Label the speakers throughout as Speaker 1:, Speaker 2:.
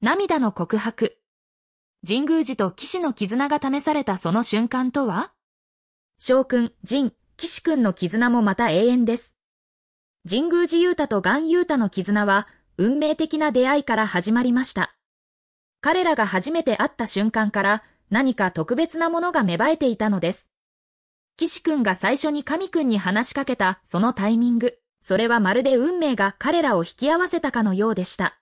Speaker 1: 涙の告白。神宮寺と騎士の絆が試されたその瞬間とは将軍、神、騎士君の絆もまた永遠です。神宮寺雄太と岩雄太の絆は、運命的な出会いから始まりました。彼らが初めて会った瞬間から何か特別なものが芽生えていたのです。騎くんが最初に神くんに話しかけたそのタイミング、それはまるで運命が彼らを引き合わせたかのようでした。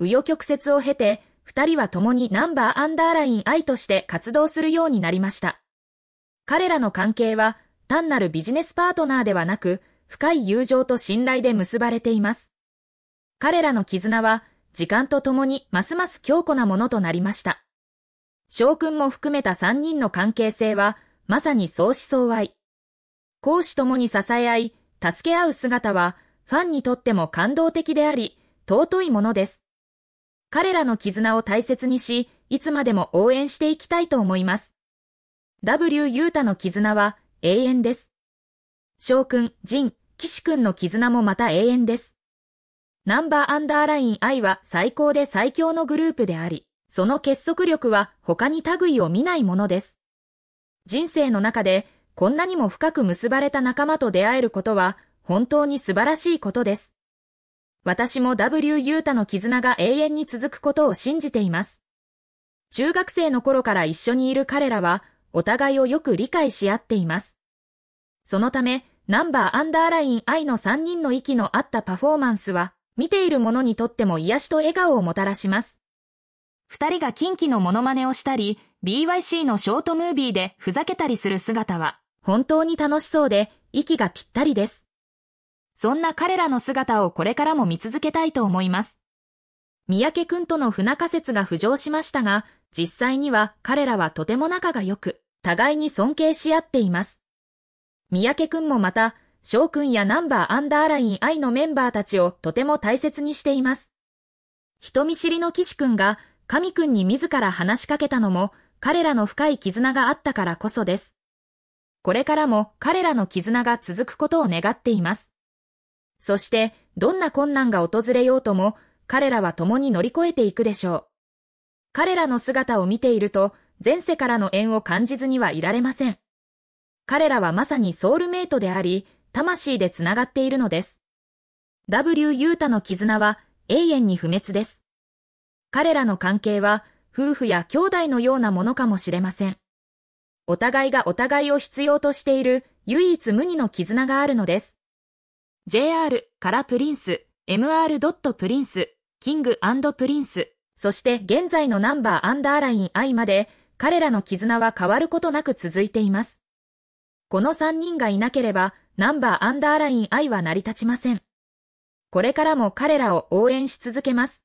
Speaker 1: 紆余曲折を経て、二人は共にナンバーアンダーライン愛として活動するようになりました。彼らの関係は、単なるビジネスパートナーではなく、深い友情と信頼で結ばれています。彼らの絆は、時間とともにますます強固なものとなりました。将んも含めた三人の関係性は、まさに相思相愛。公私ともに支え合い、助け合う姿は、ファンにとっても感動的であり、尊いものです。彼らの絆を大切にし、いつまでも応援していきたいと思います。W ユータの絆は永遠です。翔くん、ジン、士くんの絆もまた永遠です。ナンバーアンダーライン I は最高で最強のグループであり、その結束力は他に類を見ないものです。人生の中でこんなにも深く結ばれた仲間と出会えることは本当に素晴らしいことです。私も W ユータの絆が永遠に続くことを信じています。中学生の頃から一緒にいる彼らは、お互いをよく理解し合っています。そのため、ナンバーアンダーライン I の3人の息の合ったパフォーマンスは、見ている者にとっても癒しと笑顔をもたらします。二人が近畿のモノマネをしたり、BYC のショートムービーでふざけたりする姿は、本当に楽しそうで、息がぴったりです。そんな彼らの姿をこれからも見続けたいと思います。三宅くんとの不仲説が浮上しましたが、実際には彼らはとても仲が良く、互いに尊敬し合っています。三宅くんもまた、翔くんやナンバーアンダーライン愛のメンバーたちをとても大切にしています。人見知りの岸くんが、神くんに自ら話しかけたのも、彼らの深い絆があったからこそです。これからも彼らの絆が続くことを願っています。そしてどんな困難が訪れようとも彼らは共に乗り越えていくでしょう。彼らの姿を見ていると前世からの縁を感じずにはいられません。彼らはまさにソウルメイトであり、魂で繋がっているのです。W ユータの絆は永遠に不滅です。彼らの関係は夫婦や兄弟のようなものかもしれません。お互いがお互いを必要としている唯一無二の絆があるのです。JR からプリンス、MR. プリンス、キングプリンス、そして現在のナンバーアンダーライン I まで、彼らの絆は変わることなく続いています。この3人がいなければ、ナンバーアンダーライン I は成り立ちません。これからも彼らを応援し続けます。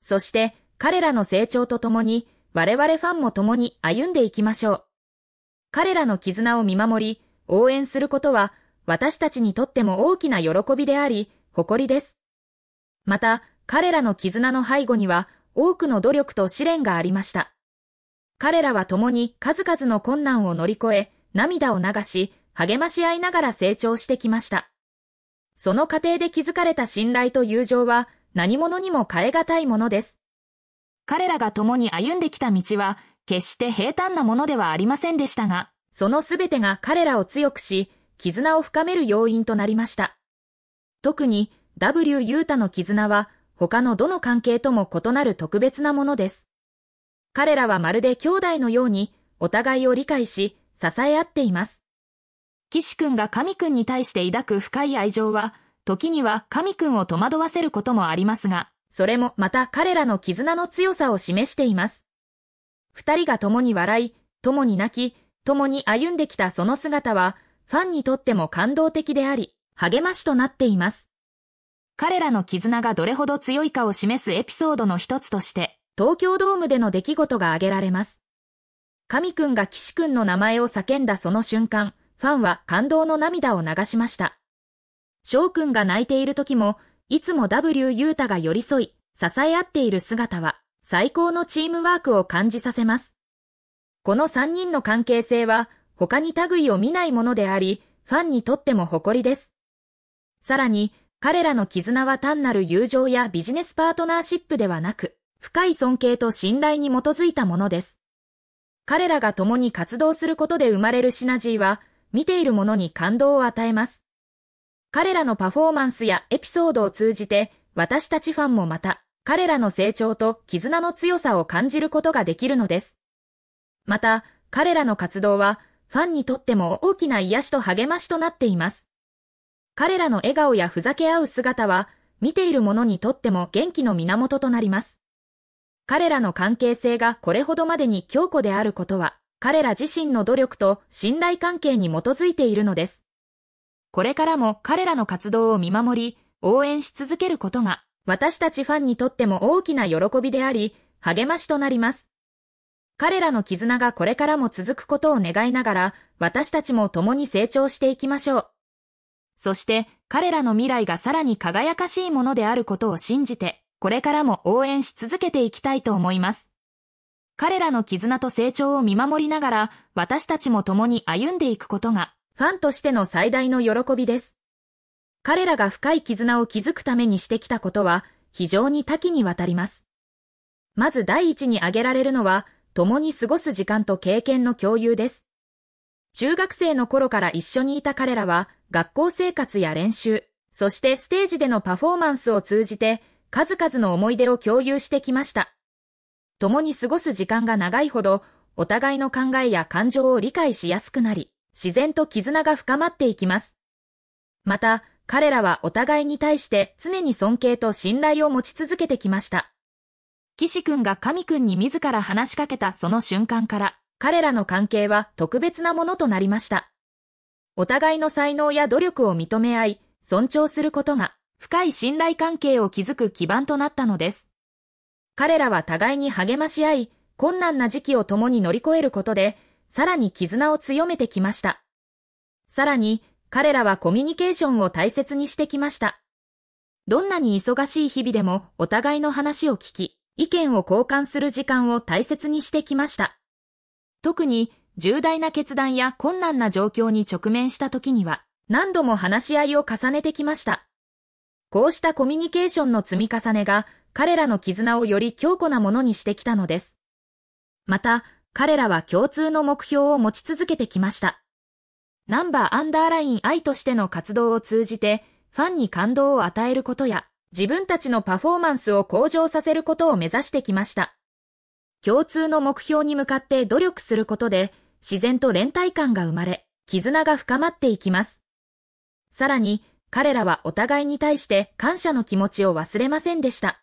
Speaker 1: そして、彼らの成長とともに、我々ファンも共に歩んでいきましょう。彼らの絆を見守り、応援することは、私たちにとっても大きな喜びであり、誇りです。また、彼らの絆の背後には、多くの努力と試練がありました。彼らは共に数々の困難を乗り越え、涙を流し、励まし合いながら成長してきました。その過程で築かれた信頼と友情は、何者にも変え難いものです。彼らが共に歩んできた道は、決して平坦なものではありませんでしたが、その全てが彼らを強くし、絆を深める要因となりました。特に W ユータの絆は他のどの関係とも異なる特別なものです。彼らはまるで兄弟のようにお互いを理解し支え合っています。岸君が神君に対して抱く深い愛情は時には神君を戸惑わせることもありますが、それもまた彼らの絆の強さを示しています。二人が共に笑い、共に泣き、共に歩んできたその姿は、ファンにとっても感動的であり、励ましとなっています。彼らの絆がどれほど強いかを示すエピソードの一つとして、東京ドームでの出来事が挙げられます。神くんが岸くんの名前を叫んだその瞬間、ファンは感動の涙を流しました。翔くんが泣いている時も、いつも W ユータが寄り添い、支え合っている姿は、最高のチームワークを感じさせます。この3人の関係性は、他に類を見ないものであり、ファンにとっても誇りです。さらに、彼らの絆は単なる友情やビジネスパートナーシップではなく、深い尊敬と信頼に基づいたものです。彼らが共に活動することで生まれるシナジーは、見ている者に感動を与えます。彼らのパフォーマンスやエピソードを通じて、私たちファンもまた、彼らの成長と絆の強さを感じることができるのです。また、彼らの活動は、ファンにとっても大きな癒しと励ましとなっています。彼らの笑顔やふざけ合う姿は、見ている者にとっても元気の源となります。彼らの関係性がこれほどまでに強固であることは、彼ら自身の努力と信頼関係に基づいているのです。これからも彼らの活動を見守り、応援し続けることが、私たちファンにとっても大きな喜びであり、励ましとなります。彼らの絆がこれからも続くことを願いながら、私たちも共に成長していきましょう。そして彼らの未来がさらに輝かしいものであることを信じて、これからも応援し続けていきたいと思います。彼らの絆と成長を見守りながら、私たちも共に歩んでいくことが、ファンとしての最大の喜びです。彼らが深い絆を築くためにしてきたことは、非常に多岐にわたります。まず第一に挙げられるのは、共に過ごす時間と経験の共有です。中学生の頃から一緒にいた彼らは、学校生活や練習、そしてステージでのパフォーマンスを通じて、数々の思い出を共有してきました。共に過ごす時間が長いほど、お互いの考えや感情を理解しやすくなり、自然と絆が深まっていきます。また、彼らはお互いに対して常に尊敬と信頼を持ち続けてきました。岸くんが神くんに自ら話しかけたその瞬間から、彼らの関係は特別なものとなりました。お互いの才能や努力を認め合い、尊重することが、深い信頼関係を築く基盤となったのです。彼らは互いに励まし合い、困難な時期を共に乗り越えることで、さらに絆を強めてきました。さらに、彼らはコミュニケーションを大切にしてきました。どんなに忙しい日々でもお互いの話を聞き、意見を交換する時間を大切にしてきました。特に重大な決断や困難な状況に直面した時には何度も話し合いを重ねてきました。こうしたコミュニケーションの積み重ねが彼らの絆をより強固なものにしてきたのです。また、彼らは共通の目標を持ち続けてきました。ナンバーアンダーライン愛としての活動を通じて、ファンに感動を与えることや、自分たちのパフォーマンスを向上させることを目指してきました。共通の目標に向かって努力することで、自然と連帯感が生まれ、絆が深まっていきます。さらに、彼らはお互いに対して感謝の気持ちを忘れませんでした。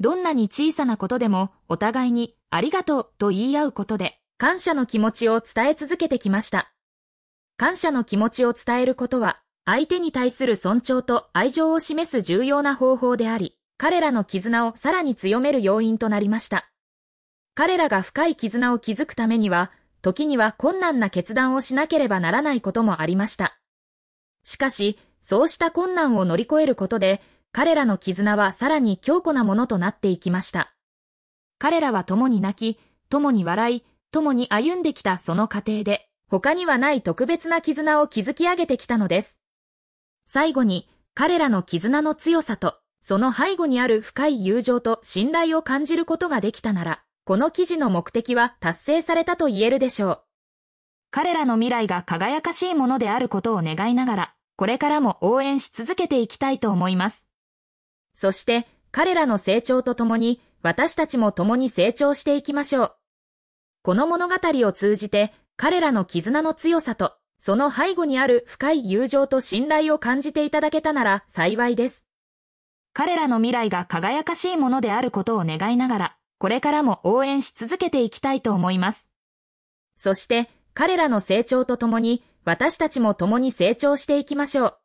Speaker 1: どんなに小さなことでもお互いにありがとうと言い合うことで感謝の気持ちを伝え続けてきました。感謝の気持ちを伝えることは相手に対する尊重と愛情を示す重要な方法であり、彼らの絆をさらに強める要因となりました。彼らが深い絆を築くためには、時には困難な決断をしなければならないこともありました。しかし、そうした困難を乗り越えることで、彼らの絆はさらに強固なものとなっていきました。彼らは共に泣き、共に笑い、共に歩んできたその過程で、他にはない特別な絆を築き上げてきたのです。最後に、彼らの絆の強さと、その背後にある深い友情と信頼を感じることができたなら、この記事の目的は達成されたと言えるでしょう。彼らの未来が輝かしいものであることを願いながら、これからも応援し続けていきたいと思います。そして、彼らの成長とともに、私たちも共に成長していきましょう。この物語を通じて、彼らの絆の強さとその背後にある深い友情と信頼を感じていただけたなら幸いです。彼らの未来が輝かしいものであることを願いながら、これからも応援し続けていきたいと思います。そして、彼らの成長とともに、私たちも共に成長していきましょう。